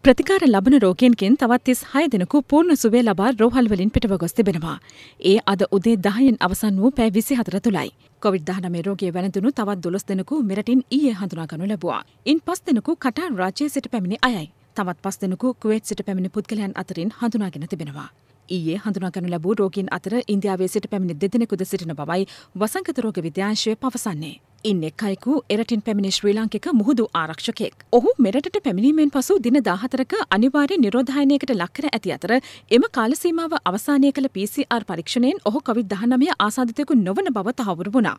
ප්‍රතිකාර ලබන රෝගෙන්ගෙන් තවත් තිස් හය දෙනකු පූර්ණ සුවේ ලබා රෝහල්වලින් පිටව ගොස් තිබෙනවා. ඒ අද උදේ දහයෙන් අවසන් වූ පෑ විසි හතර තුළයි. කොවිD-19 රෝගය වැළඳුණු තවත් දොළොස් දෙනෙකු මෙරටින් ඊයේ හඳුනාගනු ලැබුවා. ඉන් පස් දෙනෙකු කටාර් රාජ්‍යයේ සිට පැමිණි අයයි. තවත් පස් දෙනෙකු කුවේට් සිට පැමිණි පුද්ගලයන් අතරින් හඳුනාගෙන තිබෙනවා. ඊයේ හඳුනාගනු ලැබූ රෝගීන් අතර ඉන්දියාවේ සිට පැමිණි දෙදෙනෙකුද සිටින බවයි වසංගත රෝග විද්‍යාංශය පවසන්නේ. ඉන්න එක්කයිකු එරටින් පැමිණි ශ්‍රී ලංකික මුහුදු ආරක්ෂකයෙක්. ඔහු මෙරටට පැමිණීමෙන් පසු දින දාහතරක අනිවාර්ය නිරෝධායනයකට ලක්කර ඇති අතර එම කාලසීමාව අවසානය කළ PCR පරීක්ෂණයෙන් ඔහු කොවිඩ් 19 ආසාදිතයෙකු නොවන බව තහවුරු වුණා.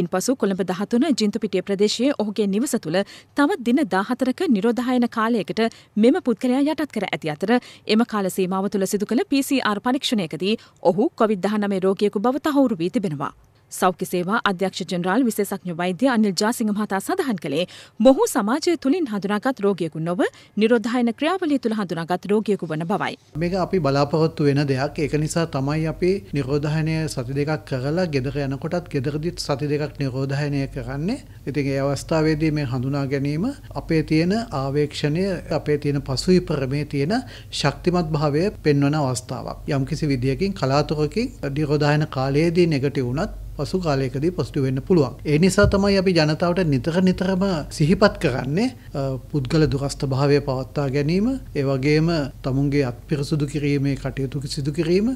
ඉන්පසු කොළඹ 13 ජින්තුපිටිය ප්‍රදේශයේ ඔහුගේ නිවස තුළ තවත් දින 14ක නිරෝධායන කාලයකට මෙම පුද්ගලයා යටත් කර ඇති අතර එම කාල සීමාව තුළ සිදු කළ PCR පරීක්ෂණයකදී ඔහු COVID-19 රෝගියෙකු බව තහවුරු වී තිබෙනවා. සෞඛ්‍ය සේවා අධ්‍යක්ෂ ජනරාල් විශේෂඥ වෛද්‍ය අනිල් ජාසිංහ මහතා සඳහන් කළේ මොහු සමාජය තුළින් හඳුනාගත් රෝගියෙකු නොව නිරෝධායන ක්‍රියාවලිය තුළ හඳුනාගත් රෝගියෙකු වන බවයි. මේක අපි බලාපොරොත්තු වෙන දෙයක්. ඒක නිසා තමයි අපි නිරෝධායනය සති දෙකක් කරලා ගෙදර යනකොටත් ගෙදරදිත් සති දෙකක් නිරෝධායනය කරන්නේ. ඉතින් ඒ අවස්ථාවේදී මේ හඳුනා ගැනීම අපේ තියෙන ආවේක්ෂණය අපේ තියෙන පසුවිපරමේ තියෙන ශක්තිමත් භාවය පෙන්වන අවස්ථාවක්. යම්කිසි විදියකින් කලාතුරකින් නිරෝධායන කාලයේදී නෙගටිව් වුණත් පසු කාලයකදී පොස්ටි වෙන්න පුළුවන්. ඒ නිසා තමයි අපි ජනතාවට නිතර නිතරම සිහිපත් කරන්නේ පුද්ගල දුරස්ථ භාවය පවත්තා ගැනීම ඒවගේම තමුන්ගේ අත් පිරසුදු කිරීමේ කටයුතු සිදු කිරීම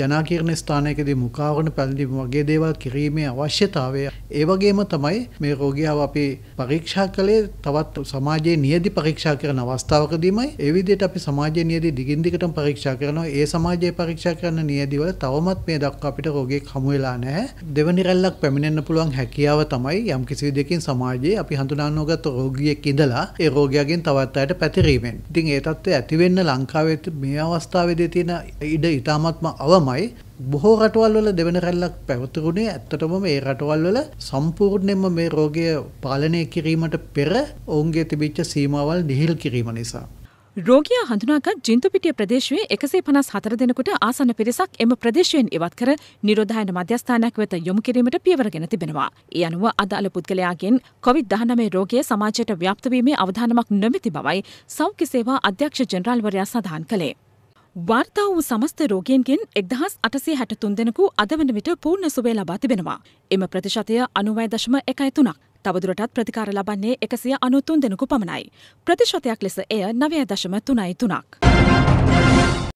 ජනාකීරණ ස්ථානයකදී මුකාවන පැල්ඳීම වගේ දේවල් කිරීමේ අවශ්‍යතාවය ඒවගේම තමයි මේ රෝගියාව අපි පරීක්ෂා කළේ තවත් සමාජයේ නියදි පරීක්ෂා කරන අවස්ථාවකදීමයි එවිදිට අපි සමාජය නියදී දිගින්දිකටම පරීක්ෂා කරනවා ඒ සමාජයේ පරීක්ෂා කරන නියදිවල තවමත් මේ දක්වා අපිට රෝගයක් හමුවෙලා නැහැ දෙව එවැනි රැල්ලක් පැමිණෙන්න පුළුවන් හැකියාව තමයි යම් කිසි දෙකින් සමාජයේ අපි හඳුනානෝගත් රෝගියෙක් ඉඳලා ඒ රෝගයාගෙන් තවත් අයට පැතිරීමෙන්. ඉතින් ඒ තත්ත්වය ඇතිවෙන්න ලංකාවේ මේ අවස්ථාවේදී තියෙන ඉඩ ඉතාමත්ම අවමයි. බොහෝ රටවල් වල දෙවන රැල්ලක් පැවතුරුනේ ඇත්තටම මේ රටවල් වල සම්පූර්ණයෙන්ම මේ රෝගය පාලනය කිරීමට පෙර ඔවුන්ගේ තිබිච්ච සීමාවල් නිහිල් කිරීම නිසා. රෝගයා හඳුනාගත් ජින්තුපිටිය ප්‍රදේශයේ එකසේ පනස් හතර දෙනකුට ආසන පිරිසක් එම ප්‍රදේශයෙන් ඉවත් කර නිරෝධායන මධ්‍යස්ථානයක් වෙත යොමු කිරීමට පියවරගෙන තිබෙනවා. ඒ අනුව අදාළ පුද්ගලයාගෙන් කොවිD දහනමේ රෝගය සමාජයට ව්‍යාප්තවීමේ අවධානමක් නොමැති බවයි සෞඛ්‍ය සේවා අධ්‍යක්ෂ ජෙනරාල්වරයා සඳහන් කළේ. වාර්තා වූ සමස්ත රෝගයන්ගෙන් එක්දහස් අටසේ හැට තුන් දෙෙනකු අද වන විට පූර්ණ සුවේ ලබා තිබෙනවා. එම ප්‍රතිශතය අනුවය දශම එකයි තුනක්. තවදුරටත් ප්‍රතිකාර ලබන්නේ එකසිය අනුත්තුන් දෙනෙකු පමණයි. ප්‍රතිශතයක් ලෙස එය නවය දශම තුනයි තුනක්.